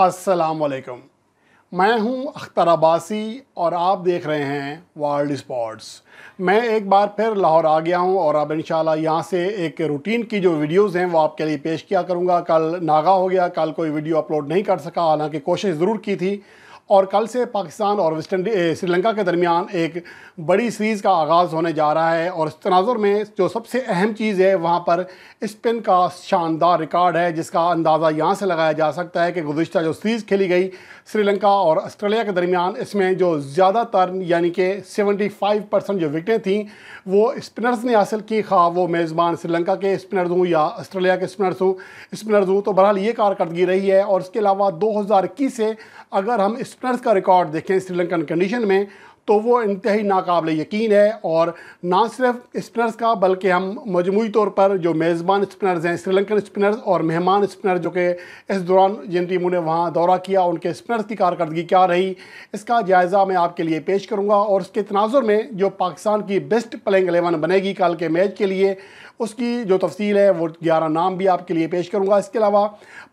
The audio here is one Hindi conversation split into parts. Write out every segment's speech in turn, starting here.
असलकम मैं हूं अख्तर अब्बासी और आप देख रहे हैं वर्ल्ड स्पोर्ट्स मैं एक बार फिर लाहौर आ गया हूं और अब इन यहां से एक रूटीन की जो वीडियोस हैं वो आपके लिए पेश किया करूंगा कल नागा हो गया कल कोई वीडियो अपलोड नहीं कर सका हालांकि कोशिश ज़रूर की थी और कल से पाकिस्तान और वेस्ट श्रीलंका के दरमियान एक बड़ी सीरीज़ का आगाज़ होने जा रहा है और इस तनाजुर में जो सबसे अहम चीज़ है वहाँ पर स्पिन का शानदार रिकॉर्ड है जिसका अंदाज़ा यहाँ से लगाया जा सकता है कि गुज्त जो सीरीज़ खेली गई श्रीलंका और ऑस्ट्रेलिया के दरमियान इसमें जो ज़्यादातर यानी कि फाइव परसेंट जो विकटें थीं वो स्पिनर्स ने हासिल की खा वो मेज़बान श्रीलंका के स्पिनर्स हूँ या ऑस्ट्रेलिया के स्पिनर्स हूँ स्पिनर्स हूँ तो बहरहाल ये कारकर्दगी रही है और इसके अलावा दो से अगर हम स्पिनर्स का रिकॉर्ड देखें श्रीलंकन कंडीशन में तो वो इंतहाई नाकबिल यकीन है और ना सिर्फ स्पिनर्स का बल्कि हम मजमू तौर पर जो मेज़बान स्पिनर्स हैं श्रीलंकन स्पिनर्स और मेहमान स्पिनर जो कि इस दौरान जिन टीमों ने वहाँ दौरा किया उनके स्पिनर्स की कारकर्दगी क्या रही इसका जायज़ा मैं आपके लिए पेश करूँगा और उसके तनाजुर में जो पाकिस्तान की बेस्ट प्लेइंग एलेवन बनेगी कल के मैच के लिए उसकी जो तफसील है वो ग्यारह नाम भी आपके लिए पेश करूँगा इसके अलावा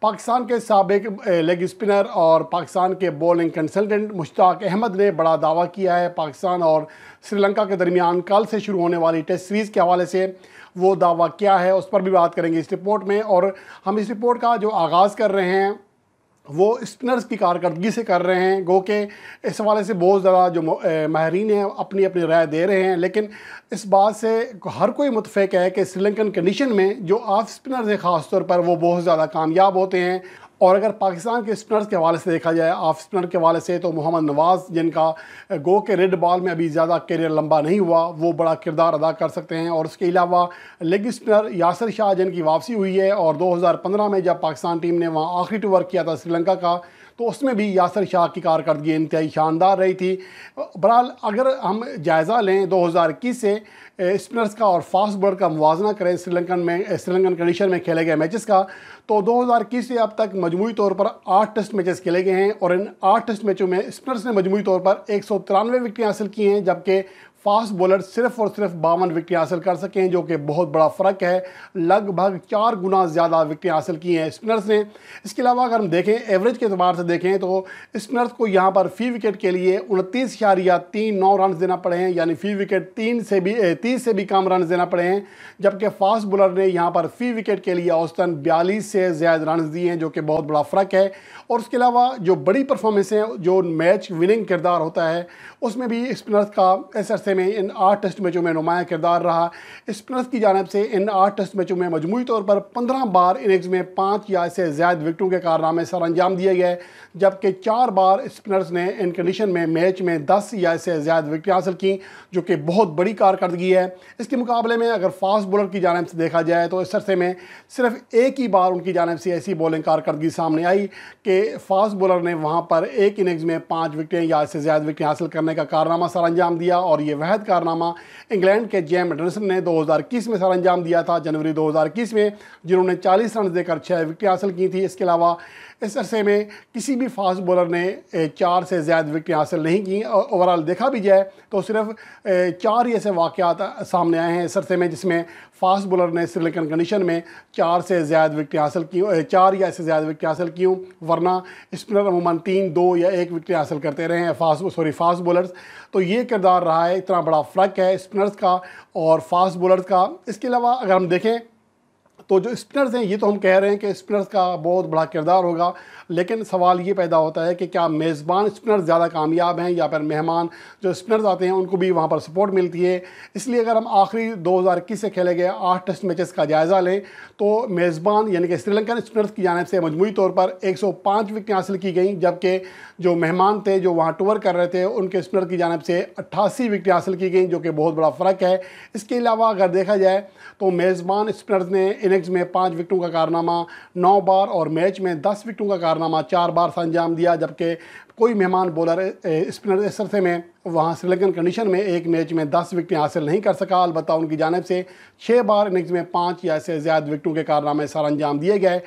पाकिस्तान के सबक लेग स्पिनर और पाकिस्तान के बॉलिंग कंसल्टेंट मुश्ताक अहमद ने बड़ा दावा किया है पाकिस्तान और श्रीलंका के दरमियान कल से शुरू होने वाली टेस्ट सीरीज़ के हवाले से वो दावा क्या है उस पर भी बात करेंगे इस रिपोर्ट में और हम इस रिपोर्ट का जो आगाज़ कर रहे हैं वो स्पिनर्स की कारकर्दगी से कर रहे हैं गो के इस हवाले से बहुत ज़्यादा जो माहरीन हैं अपनी अपनी राय दे रहे हैं लेकिन इस बात से हर कोई मुतफ़ है कि श्रीलंकन कंडीशन में जो ऑफ स्पिनर्स हैं ख़ास तौर पर वो बहुत ज़्यादा कामयाब होते हैं और अगर पाकिस्तान के स्पिनर्स के हवाले से देखा जाए ऑफ स्पिनर के हवाले से तो मोहम्मद नवाज़ जिनका गो के रेड बॉल में अभी ज़्यादा करियर लंबा नहीं हुआ वो बड़ा किरदार अदा कर सकते हैं और उसके अलावा लेग स्पिनर यासर शाह जिनकी वापसी हुई है और 2015 में जब पाकिस्तान टीम ने वहाँ आखिरी टूर किया था श्रीलंका का तो उसमें भी यासर शाह की कारकर्दगी इंतहाई शानदार रही थी बहरहाल अगर हम जायज़ा लें दो हज़ार इक्कीस से स्पिनर्स का और फास्ट बॉलर का मुवजना करें श्रीलंकन में श्रीलंकन कंडीशन में खेले गए मैचेस का तो दो हज़ार इक्कीस से अब तक मजमू तौर पर आठ टेस्ट मैचेस खेले गए हैं और इन आठ टेस्ट मैचों में स्पिनर्स ने मजमू तौर पर एक सौ तिरानवे विकटें हासिल की हैं जबकि फास्ट बॉलर सिर्फ और सिर्फ बावन विकटें हासिल कर सके हैं जो कि बहुत बड़ा फ़र्क है लगभग चार गुना ज़्यादा विकटें हासिल की हैं स्पिनर्स ने इसके अलावा अगर हम देखें एवरेज के अतबार से देखें तो स्पिनर्स को यहाँ पर फी विकेट के लिए उनतीस या तीन नौ रन देना पड़े हैं यानी फी विकेट तीन से भी तीस से भी कम रन देना पड़े हैं जबकि फास्ट बॉलर ने यहाँ पर फी विकेट के लिए औसतन बयालीस से ज़्यादा रन दिए हैं जो कि बहुत बड़ा फ़र्क है और उसके अलावा जो बड़ी है जो मैच विनिंग किरदार होता है उसमें भी स्पिनर्स का इस अरसे में इन आठ टेस्ट मैचों में नुमाया किरदार रहा स्पिनर्स की जानब से इन आठ टेस्ट मैचों में मजमू तौर पर पंद्रह बार इनिंग्स में पाँच या इससे ज़्यादा विकटों के कारनामे सर अंजाम दिए गए जबकि चार बार स्पिनर्स ने इन कंडीशन में मैच में दस या इससे ज़्यादा विकटें हासिल की जो कि बहुत बड़ी कारकर्दगी है इसके मुकाबले में अगर फास्ट बॉलर की जानब से देखा जाए तो इस अरसे में सिर्फ एक ही बार उनकी जानब से ऐसी बॉलिंग कारकर्दगी सामने आई कि फास्ट बॉलर ने वहाँ पर एक इनिंग्स में पाँच विकटें या इससे ज़्यादा विकटें हासिल करने का कारनामा सर अंजाम दिया और ये वहद कारनामा इंग्लैंड के जेम एंडरसन ने 2021 में सर अंजाम दिया था जनवरी 2021 में जिन्होंने 40 रन देकर छः विकेट हासिल की थी इसके अलावा इस अरसे में किसी भी फास्ट बॉलर ने चार से ज़्यादा विकटें हासिल नहीं की और ओवरऑल देखा भी जाए तो सिर्फ चार ही ऐसे वाक़ात सामने आए हैं इस अरसे में जिसमें फास्ट बॉलर ने श्रीलंकन कंडीशन में चार से ज़्यादा विकटें हासिल की चार या ऐसे ज़्यादा विकटें हासिल की वरना स्पिनर अमूमन तीन दो या एक विकटें हासिल करते रहे हैं फास्ट सॉरी फास्ट बॉलर्स तो ये किरदार रहा है इतना बड़ा फ़र्क है स्पिनर्स का और फास्ट बॉलर्स का इसके अलावा अगर हम देखें तो जो स्पिनर्स हैं ये तो हम कह रहे हैं कि स्पिनर्स का बहुत बड़ा किरदार होगा लेकिन सवाल ये पैदा होता है कि क्या मेज़बान स्पिनर्स ज़्यादा कामयाब हैं या फिर मेहमान जो स्पिनर्स आते हैं उनको भी वहाँ पर सपोर्ट मिलती है इसलिए अगर हम आखिरी दो हज़ार इक्कीस से खेले गए आठ टेस्ट मैचेस का जायज़ा लें तो मेज़बान यानी कि श्रीलंकन स्पिनर्स की जानब से मजमू तौर पर एक सौ पाँच विकटें हासिल की गई जबकि जो मेहमान थे जो वहाँ टूर कर रहे थे उनके स्पिनर की जानब से अट्ठासी विकटें हासिल की गई जो कि बहुत बड़ा फ़र्क है इसके अलावा अगर देखा जाए तो मेज़बान स्पिनर्स ने इनिंग्स में पाँच विकटों का कारनामा नौ बार और मैच में दस विकटों का कारनामा चार बार से अंजाम दिया जबकि कोई मेहमान बॉलर स्पिनर इस अरसे में वहाँ श्रीलंकन कंडीशन में एक मैच में दस विकटें हासिल नहीं कर सका अलबत्त उनकी जानब से छः बार इनिंग्स में पाँच या इससे ज़्यादा विकटों के कारनामे सर अंजाम दिए गए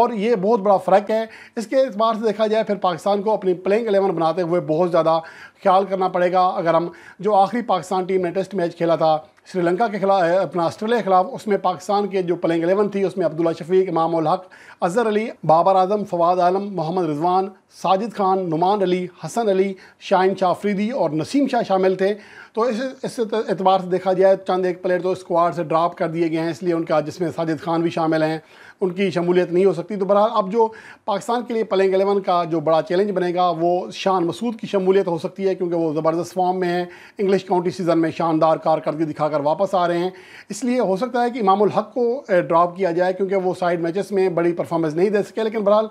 और ये बहुत बड़ा फ़र्क है इसके इस बार से देखा जाए फिर पाकिस्तान को अपनी प्लेइंग एलेवन बनाते हुए बहुत ज़्यादा ख्याल करना पड़ेगा अगर हम जो आखिरी पाकिस्तान टीम ने टेस्ट मैच खेला था श्रीलंका के खिलाफ अपना ऑस्ट्रेलिया के खिलाफ उसमें पाकिस्तान के जो प्लेइंग एलेवन थी उसमें अब्दुल्ला शफीक इमाम उल हक अजहर अली बाबर आजम फवाद आलम मोहम्मद रिजवान साजिद खान नुमान अली हसन अली शाहन शाह अफरीदी और नसीम शाह शामिल थे तो इस इस एतबार से देखा जाए चंद एक प्लेयर तो स्क्वाड से ड्राप कर दिए गए हैं इसलिए उनका जिसमें साजिद खान भी शामिल हैं उनकी शमूलियत नहीं हो सकती तो बहरहाल अब जो पाकिस्तान के लिए प्लेइंग एलेवन का जो बड़ा चैलेंज बनेगा वो शान मसूद की शमूलियत हो सकती है क्योंकि वो ज़बरदस्त फॉर्म में है इंग्लिश काउंटी सीज़न में शानदार कारकर्दगी दिखाकर वापस आ रहे हैं इसलिए हो सकता है कि इमामुल हक को ड्रॉप किया जाए क्योंकि वो साइड मैचेस में बड़ी परफॉर्मेंस नहीं दे सके लेकिन बहरहाल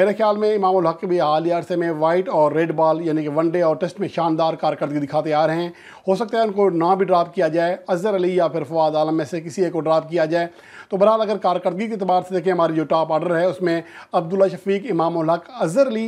मेरे ख्याल में इमामुल हक भी हालिया अरसे में वाइट और रेड बॉल यानी कि वनडे और टेस्ट में शानदार कारकर्दगी दिखाते आ रहे हैं हो सकता है उनको ना भी ड्राप किया जाए अजहर अली या फिर फवाद आलम में से किसी एक को ड्राप किया जाए तो बहरहाल अगर कारकर्दगी के अतबार से देखें हमारी जो टॉप ऑर्डर है उसमें अब्दुल्ला शफीक इमाम हक अज़र अली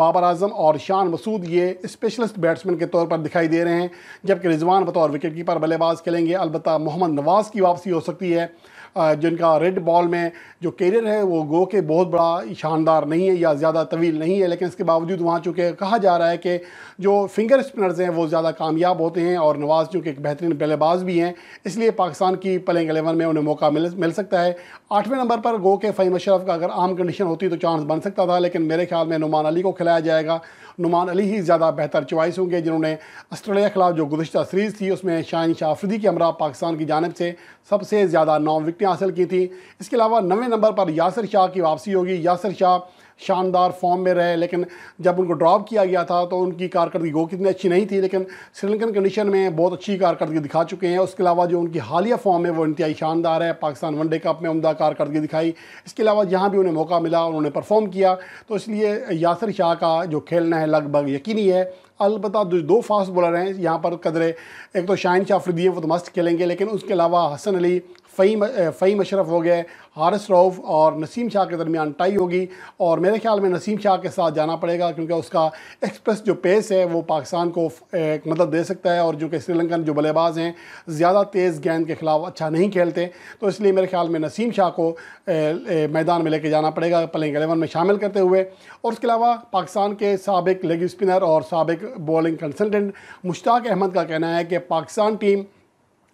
बाबर आजम और शान मसूद ये स्पेशलिस्ट बैट्समैन के तौर पर दिखाई दे रहे हैं जबकि रिजवान बतौर विकेट कीपर बल्लेबाज खेलेंगे अलबत्त मोहम्मद नवाज़ की वापसी हो सकती है जिनका रेड बॉल में जो कैरियर है वो गो के बहुत बड़ा शानदार नहीं है या ज़्यादा तवील नहीं है लेकिन इसके बावजूद वहाँ चूँकि कहा जा रहा है कि जो फिंगर स्पिनर्स हैं वो ज़्यादा कामयाब होते हैं और नवाज़ चूँकि एक बेहतरीन बल्लेबाज भी हैं इसलिए पाकिस्तान की प्लेइंग एलेवन में उन्हें मौका मिल मिल सकता है आठवें नंबर पर गो के फ़हीम अशरफ का अगर आम कंडीशन होती तो चांस बन सकता था लेकिन मेरे ख्याल में नुमान अली को खिलाया जाएगा नुमान अली ही ज़्यादा बेहतर चॉइस होंगे जिन्होंने आस्ट्रेलिया के खिलाफ जो गुजशत सीरीज़ थी उसमें शाहिन शाह आफरीदी के अमरा पाकिस्तान की जानब से सबसे ज़्यादा नौ विकेट विकटें हासिल की थी इसके अलावा नवे नंबर पर यासर शाह की वापसी होगी यासर शाह शानदार फॉर्म में रहे लेकिन जब उनको ड्रॉप किया गया था तो उनकी कारकर्दगी गो कितनी अच्छी नहीं थी लेकिन श्रीलंकन कंडीशन में बहुत अच्छी कारकर्दगी दिखा चुके हैं उसके अलावा जो उनकी हालिया फॉर्म है वो इंतहाई शानदार है पाकिस्तान वनडे कप में उमदा कारकर्दगी दिखाई इसके अलावा जहाँ भी उन्हें मौका मिला उन्होंने परफॉर्म किया तो इसलिए यासर शाह का जो खेलना है लगभग यकीनी है अलबत् जो दो फास्ट बॉलर हैं यहाँ पर कदरे एक तो शाह अफरीदी हैं वो तो मस्त खेलेंगे लेकिन उसके अलावा हसन अली फ़ई फ़हीम अशरफ हो गए हारिस रऊफ़ और नसीम शाह के दरमियान टाई होगी और मेरे ख्याल में नसीम शाह के साथ जाना पड़ेगा क्योंकि उसका एक्सप्रेस जो पेस है वो पाकिस्तान को एक मदद दे सकता है और जो कि श्रीलंकन जो बल्लेबाज हैं ज़्यादा तेज़ गेंद के ख़िलाफ़ अच्छा नहीं खेलते तो इसलिए मेरे ख्याल में नसीम शाह को ए, ए, मैदान में लेके जाना पड़ेगा प्लेंग एलेवन में शामिल करते हुए और उसके अलावा पाकिस्तान के सबक लेग स्पिनर और सबक बॉलिंग कंसल्टेंट मुश्ताक अहमद का कहना है कि पाकिस्तान टीम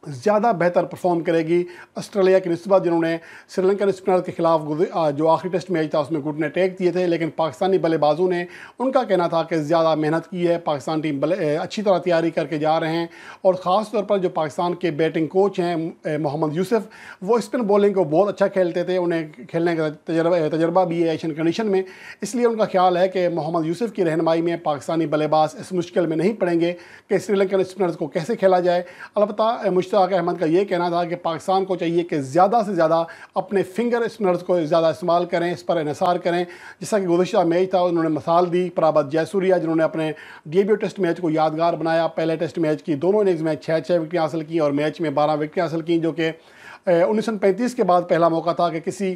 ज़्यादा बेहतर परफॉर्म करेगी ऑस्ट्रेलिया के नस्बत जिन्होंने श्रीलंकन स्पिनर के खिलाफ जो आखिरी टेस्ट मैच था उसमें गुड ने टेक दिए थे लेकिन पाकिस्तानी बल्लेबाजों ने उनका कहना था कि ज़्यादा मेहनत की है पाकिस्तान टीम अच्छी तरह तैयारी करके जा रहे हैं और ख़ास तौर पर जो पाकिस्तान के बैटिंग कोच हैं मोहम्मद यूसुफ वो स्पिन बॉलिंग को बहुत अच्छा खेलते थे उन्हें खेलने का तजर्बा तजर्बा भी है एशियन कंडीशन में इसलिए उनका ख्याल है कि मोहम्मद यूसुफ की रहनमाई में पाकिस्तानी बल्लेबाज इस मुश्किल में नहीं पड़ेंगे कि श्रीलंकन स्पिनर्स को कैसे खेला जाए अलबत्त इश्ताक अहमद का ये कहना था कि पाकिस्तान को चाहिए कि ज़्यादा से ज़्यादा अपने फिंगर स्पिनर्स को ज़्यादा इस्तेमाल करें इस पर इसार करें जैसा कि गुजशत मैच था उन्होंने मिसाल दी प्राबत जयसूरिया जिन्होंने अपने डेब्यू टेस्ट मैच को यादगार बनाया पहले टेस्ट मैच की दोनों इनिंग्स में छः छः विकटें हासिल की और मैच में बारह विकटें हासिल की जो कि उन्नीस के बाद पहला मौका था कि किसी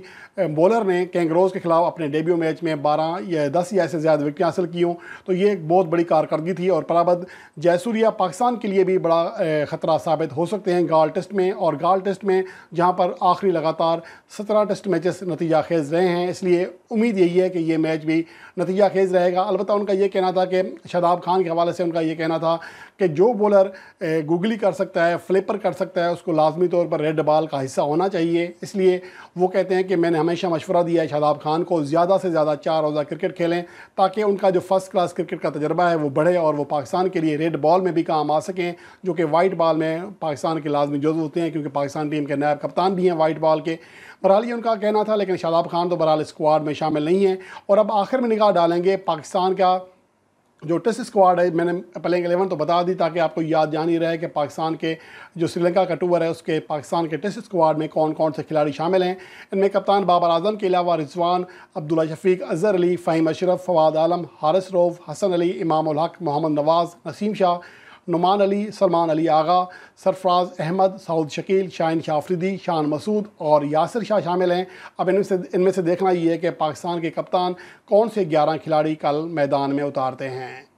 बॉलर ने कैंगरोज़ के खिलाफ अपने डेब्यू मैच में बारह या दस या से ज़्यादा विकटें हासिल की हों तो ये एक बहुत बड़ी कारकर्दगी थी और पराबद जयसूरिया पाकिस्तान के लिए भी बड़ा ख़तरा साबित हो सकते हैं गाल टेस्ट में और गाल टेस्ट में जहाँ पर आखिरी लगातार सत्रह टेस्ट मैचेस नतीजा खेज रहे हैं इसलिए उम्मीद यही है कि ये मैच भी नतीजा खेज रहेगा अलबत्त उनका ये कहना था कि शादाब खान के हवाले से उनका ये कहना था कि जो बॉलर गूगली कर सकता है फ्लिपर कर सकता है उसको लाजमी तौर पर रेड बाल का का हिस्सा होना चाहिए इसलिए वो कहते हैं कि मैंने हमेशा मशवरा दिया है शादाब खान को ज़्यादा से ज़्यादा चार रोज़ा क्रिकेट खेलें ताकि उनका जो फर्स्ट क्लास क्रिकेट का तजर्बा है वो बढ़े और वो पाकिस्तान के लिए रेड बॉल में भी काम आ सकें जो कि वाइट बॉल में पाकिस्तान के लाजमी जज होते हैं क्योंकि पाकिस्तान टीम के नायब कप्तान भी हैं वाइट बॉल के बहरहाल ये उनका कहना था लेकिन शादाब खान तो बहरहाल स्क्वाड में शामिल नहीं है और अब आखिर में निगाह डालेंगे पाकिस्तान का जो टेस्ट स्क्वाड है मैंने प्लेंग एलेवन तो बता दी ताकि आपको याद जान ही रहे कि पाकिस्तान के जो श्रीलंका का टूर है उसके पाकिस्तान के टेस्ट स्क्वाड में कौन कौन से खिलाड़ी शामिल हैं इनमें कप्तान बाबर आजम के अलावा रिजवान अब्दुल्ला शफीक अजहर अली फ़हीम अशरफ फवाद आलम हारिस रोफ हसन अली इमाम हक मोहम्मद नवाज़ नसीम शाह नुमान अली सलमान अली आगा सरफराज अहमद सऊद शकील शाहिन शाफरीदी शाह मसूद और यासर शाह शामिल हैं अब इनमें से इनमें से देखना ये है कि पाकिस्तान के कप्तान कौन से ग्यारह खिलाड़ी कल मैदान में उतारते हैं